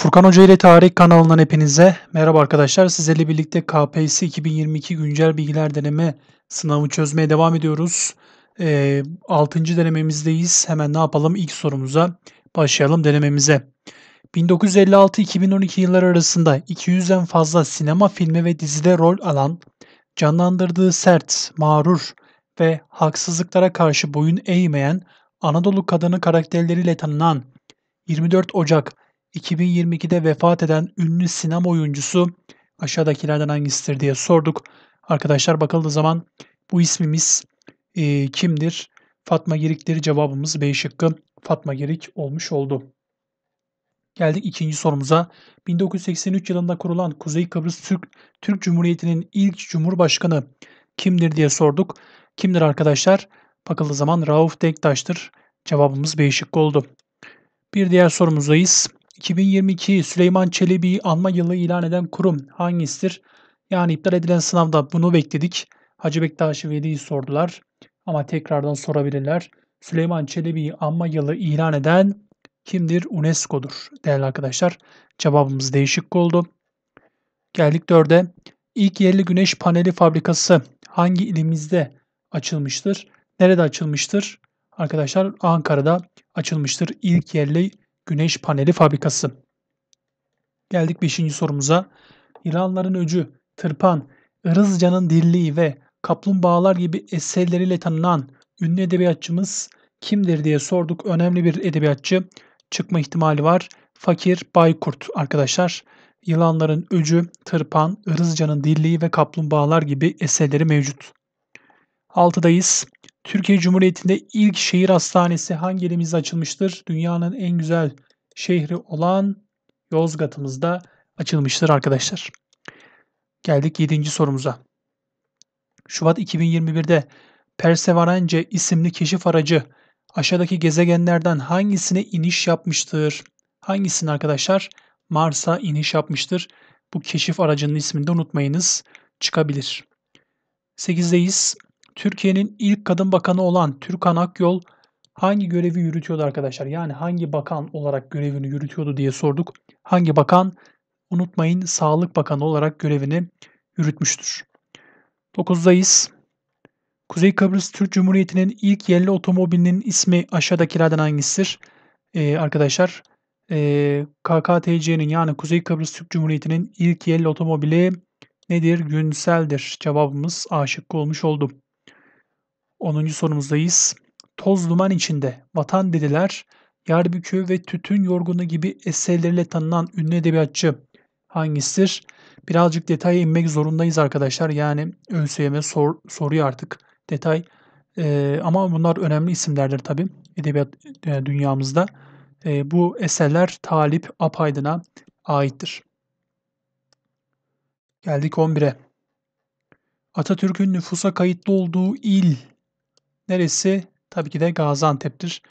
Furkan Hoca ile Tarih kanalından hepinize merhaba arkadaşlar. Sizlerle birlikte KPSS 2022 güncel bilgiler deneme sınavı çözmeye devam ediyoruz. E, ee, 6. denememizdeyiz. Hemen ne yapalım? İlk sorumuza başlayalım denememize. 1956-2012 yılları arasında 200'den fazla sinema filmi ve dizide rol alan, canlandırdığı sert, mağrur ve haksızlıklara karşı boyun eğmeyen Anadolu kadını karakterleriyle tanınan 24 Ocak 2022'de vefat eden ünlü sinema oyuncusu aşağıdakilerden hangisidir diye sorduk. Arkadaşlar bakıldığı zaman bu ismimiz e, kimdir? Fatma Gerik'tir cevabımız B şıkkı Fatma Gerik olmuş oldu. Geldik ikinci sorumuza. 1983 yılında kurulan Kuzey Kıbrıs Türk, Türk Cumhuriyeti'nin ilk cumhurbaşkanı kimdir diye sorduk. Kimdir arkadaşlar? Bakıldığı zaman Rauf Denktaş'tır. Cevabımız B şıkkı oldu. Bir diğer sorumuzdayız. 2022 Süleyman Çelebi'yi anma yılı ilan eden kurum hangisidir? Yani iptal edilen sınavda bunu bekledik. Hacı Bektaşi Veli'yi sordular ama tekrardan sorabilirler. Süleyman Çelebi'yi anma yılı ilan eden kimdir? UNESCO'dur değerli arkadaşlar. Cevabımız değişik oldu. Geldik dörde. İlk yerli güneş paneli fabrikası hangi ilimizde açılmıştır? Nerede açılmıştır? Arkadaşlar Ankara'da açılmıştır. İlk yerli Güneş paneli fabrikası. Geldik 5. sorumuza. İranların öcü, tırpan, ırızcanın dirliği ve kaplumbağalar gibi eserleriyle tanınan ünlü edebiyatçımız kimdir diye sorduk. Önemli bir edebiyatçı çıkma ihtimali var. Fakir Baykurt arkadaşlar. Yılanların öcü, tırpan, ırızcanın dilliği ve kaplumbağalar gibi eserleri mevcut. Altıdayız. Türkiye Cumhuriyeti'nde ilk şehir hastanesi hangi elimizde açılmıştır? Dünyanın en güzel şehri olan Yozgat'ımızda açılmıştır arkadaşlar. Geldik 7. sorumuza. Şubat 2021'de Perseverance isimli keşif aracı aşağıdaki gezegenlerden hangisine iniş yapmıştır? Hangisini arkadaşlar? Mars'a iniş yapmıştır. Bu keşif aracının ismini de unutmayınız. Çıkabilir. 8'deyiz. Türkiye'nin ilk kadın bakanı olan Türkan Akyol hangi görevi yürütüyordu arkadaşlar? Yani hangi bakan olarak görevini yürütüyordu diye sorduk. Hangi bakan? Unutmayın Sağlık Bakanı olarak görevini yürütmüştür. 9'dayız. Kuzey Kıbrıs Türk Cumhuriyeti'nin ilk yerli otomobilinin ismi aşağıdakilerden hangisidir? Ee, arkadaşlar e, ee, KKTC'nin yani Kuzey Kıbrıs Türk Cumhuriyeti'nin ilk yerli otomobili nedir? Günsel'dir. Cevabımız aşık olmuş oldu. 10. sorumuzdayız. Toz duman içinde vatan dediler. Yarbükü ve Tütün Yorgunu gibi eserleriyle tanınan ünlü edebiyatçı hangisidir? Birazcık detaya inmek zorundayız arkadaşlar. Yani ÖSYM sor, soruyor artık detay. Ee, ama bunlar önemli isimlerdir tabii edebiyat e, dünyamızda. E, bu eserler Talip Apaydın'a aittir. Geldik 11'e. Atatürk'ün nüfusa kayıtlı olduğu il Neresi? Tabii ki de Gaziantep'tir.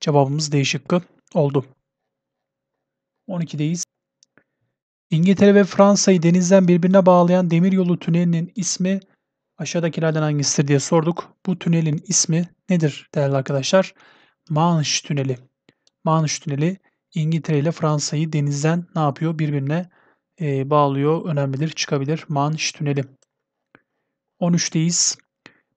Cevabımız D şıkkı oldu. 12'deyiz. İngiltere ve Fransa'yı denizden birbirine bağlayan demiryolu tünelinin ismi aşağıdakilerden hangisidir diye sorduk. Bu tünelin ismi nedir değerli arkadaşlar? Manş tüneli. Manş tüneli İngiltere ile Fransa'yı denizden ne yapıyor? Birbirine e, bağlıyor. Önemlidir, çıkabilir. Manş tüneli. 13'deyiz.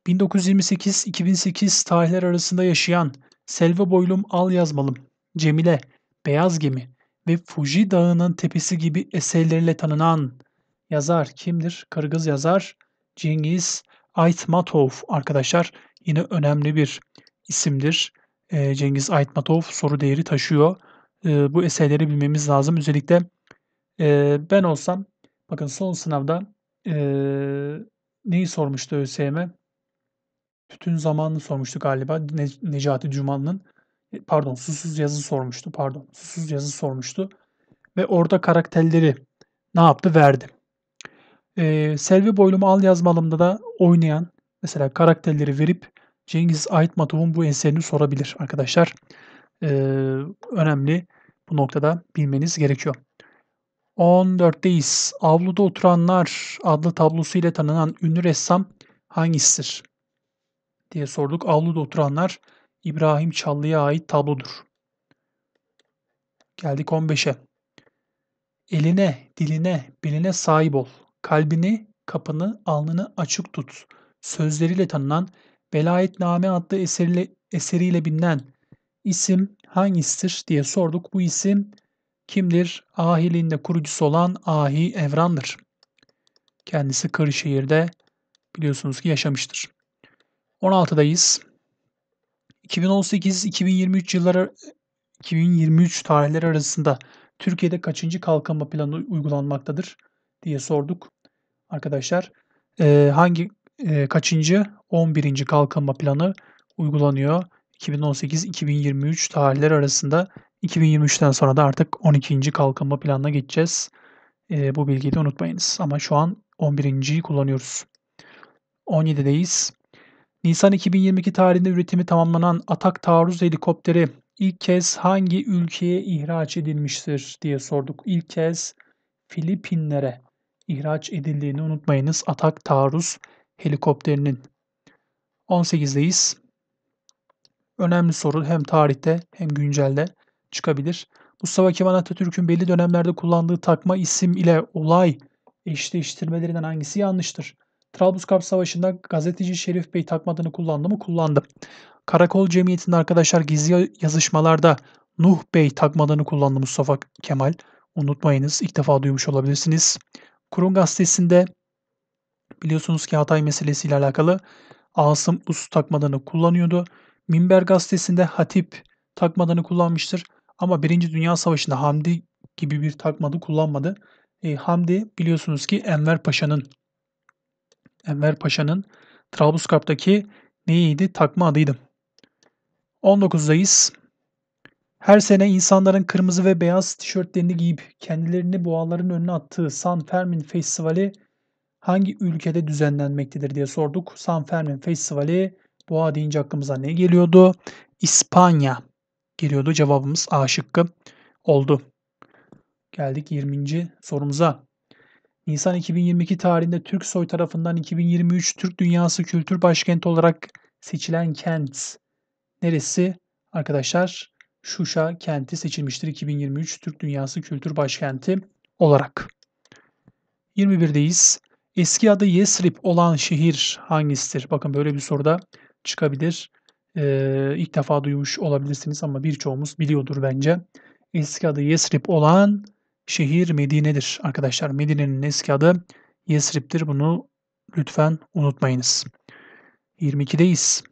1928-2008 tarihler arasında yaşayan Selva Boylum Al Yazmalım, Cemile, Beyaz Gemi ve Fuji Dağı'nın Tepesi gibi eserleriyle tanınan yazar kimdir? Kırgız yazar Cengiz Aytmatov arkadaşlar yine önemli bir isimdir. Ee, Cengiz Aytmatov soru değeri taşıyor. Ee, bu eserleri bilmemiz lazım. Özellikle e, ben olsam bakın son sınavda e, neyi sormuştu ÖSYM'e? Tütün zamanını sormuştu galiba. Ne, Necati Cuman'ın e, pardon susuz yazı sormuştu. Pardon susuz yazı sormuştu. Ve orada karakterleri ne yaptı verdi. Ee, Selvi Boylum Al Yazmalım'da da oynayan mesela karakterleri verip Cengiz Aytmatov'un bu eserini sorabilir arkadaşlar. Ee, önemli bu noktada bilmeniz gerekiyor. 14'teyiz. Avluda Oturanlar adlı tablosu ile tanınan ünlü ressam hangisidir? diye sorduk. Avluda oturanlar İbrahim Çallı'ya ait tablodur. Geldik 15'e. Eline, diline, beline sahip ol. Kalbini, kapını, alnını açık tut. Sözleriyle tanınan Velayetname adlı eseriyle, eseriyle bilinen isim hangisidir diye sorduk. Bu isim kimdir? Ahiliğinde kurucusu olan Ahi Evran'dır. Kendisi Kırşehir'de biliyorsunuz ki yaşamıştır. 16'dayız. 2018-2023 yılları 2023 tarihleri arasında Türkiye'de kaçıncı kalkınma planı uygulanmaktadır diye sorduk arkadaşlar. E, hangi e, kaçıncı 11. kalkınma planı uygulanıyor 2018-2023 tarihleri arasında 2023'ten sonra da artık 12. kalkınma planına geçeceğiz. E, bu bilgiyi de unutmayınız ama şu an 11.yi kullanıyoruz. 17'deyiz. Nisan 2022 tarihinde üretimi tamamlanan Atak taarruz helikopteri ilk kez hangi ülkeye ihraç edilmiştir diye sorduk. İlk kez Filipinlere ihraç edildiğini unutmayınız Atak taarruz helikopterinin. 18'deyiz. Önemli soru hem tarihte hem güncelde çıkabilir. Mustafa Kemal Atatürk'ün belli dönemlerde kullandığı takma isim ile olay eşleştirmelerinden hangisi yanlıştır? Trablusgarp Savaşı'nda gazeteci Şerif Bey takmadını kullandı mı? Kullandı. Karakol Cemiyeti'nde arkadaşlar gizli yazışmalarda Nuh Bey takmadını kullandı Mustafa Kemal. Unutmayınız ilk defa duymuş olabilirsiniz. Kurum Gazetesi'nde biliyorsunuz ki Hatay meselesiyle alakalı Asım Us takmadını kullanıyordu. Minber Gazetesi'nde Hatip takmadını kullanmıştır. Ama Birinci Dünya Savaşı'nda Hamdi gibi bir takmadı kullanmadı. E, Hamdi biliyorsunuz ki Enver Paşa'nın Enver Paşa'nın Trablusgarp'taki neydi? Takma adıydı. 19'dayız. Her sene insanların kırmızı ve beyaz tişörtlerini giyip kendilerini boğaların önüne attığı San Fermin Festivali hangi ülkede düzenlenmektedir diye sorduk. San Fermin Festivali boğa deyince aklımıza ne geliyordu? İspanya geliyordu. Cevabımız A şıkkı oldu. Geldik 20. sorumuza. Nisan 2022 tarihinde Türk soy tarafından 2023 Türk Dünyası Kültür Başkenti olarak seçilen kent neresi? Arkadaşlar Şuşa kenti seçilmiştir 2023 Türk Dünyası Kültür Başkenti olarak. 21'deyiz. Eski adı Yesrib olan şehir hangisidir? Bakın böyle bir soruda çıkabilir. Ee, ilk defa duymuş olabilirsiniz ama birçoğumuz biliyordur bence. Eski adı Yesrib olan Şehir Medine'dir arkadaşlar. Medine'nin eski adı Yesrib'dir. Bunu lütfen unutmayınız. 22'deyiz.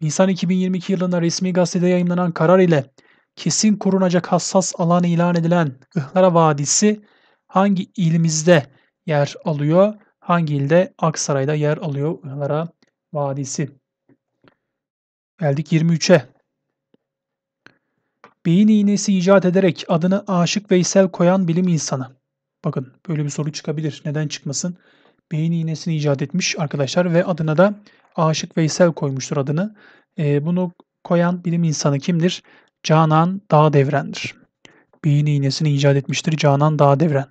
Nisan 2022 yılında resmi gazetede yayınlanan karar ile kesin korunacak hassas alan ilan edilen Ihlara Vadisi hangi ilimizde yer alıyor? Hangi ilde? Aksaray'da yer alıyor Ihlara Vadisi. Geldik 23'e beyin iğnesi icat ederek adını Aşık Veysel koyan bilim insanı. Bakın böyle bir soru çıkabilir. Neden çıkmasın? Beyin iğnesini icat etmiş arkadaşlar ve adına da Aşık Veysel koymuştur adını. E, bunu koyan bilim insanı kimdir? Canan Dağ Beyin iğnesini icat etmiştir Canan Dağ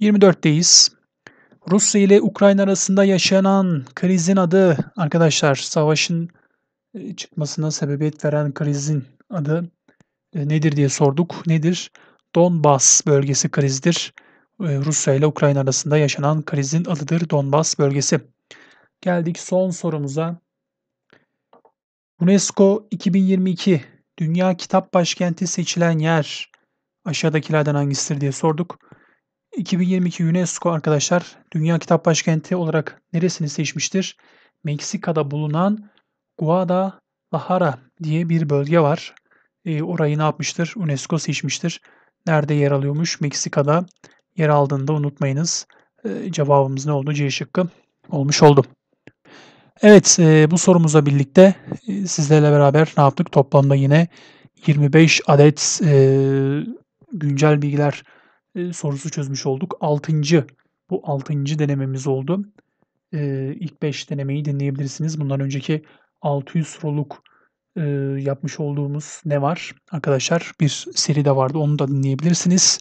24'teyiz. Rusya ile Ukrayna arasında yaşanan krizin adı arkadaşlar savaşın e, çıkmasına sebebiyet veren krizin adı e, nedir diye sorduk. Nedir? Donbas bölgesi krizidir. E, Rusya ile Ukrayna arasında yaşanan krizin adıdır Donbas bölgesi. Geldik son sorumuza. UNESCO 2022 Dünya Kitap Başkenti seçilen yer aşağıdakilerden hangisidir diye sorduk. 2022 UNESCO arkadaşlar Dünya Kitap Başkenti olarak neresini seçmiştir? Meksika'da bulunan Guadalajara diye bir bölge var e, orayı ne yapmıştır? UNESCO seçmiştir. Nerede yer alıyormuş? Meksika'da yer aldığında unutmayınız. E, cevabımız ne oldu? C şıkkı olmuş oldu. Evet e, bu sorumuza birlikte e, sizlerle beraber ne yaptık? Toplamda yine 25 adet e, güncel bilgiler e, sorusu çözmüş olduk. 6. bu 6. denememiz oldu. E, ilk 5 denemeyi dinleyebilirsiniz. Bundan önceki 600 soruluk e, yapmış olduğumuz ne var arkadaşlar bir seri de vardı onu da dinleyebilirsiniz.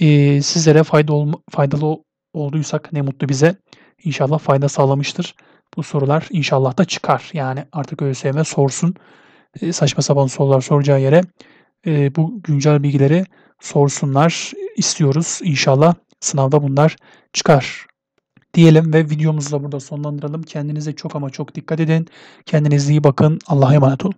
E, sizlere fayda ol, faydalı olduysak ne mutlu bize. İnşallah fayda sağlamıştır. Bu sorular inşallah da çıkar. Yani artık ÖSYM sorsun e, saçma sapan sorular soracağı yere e, bu güncel bilgileri sorsunlar istiyoruz. İnşallah sınavda bunlar çıkar diyelim ve videomuzu da burada sonlandıralım. Kendinize çok ama çok dikkat edin. Kendinize iyi bakın. Allah'a emanet olun.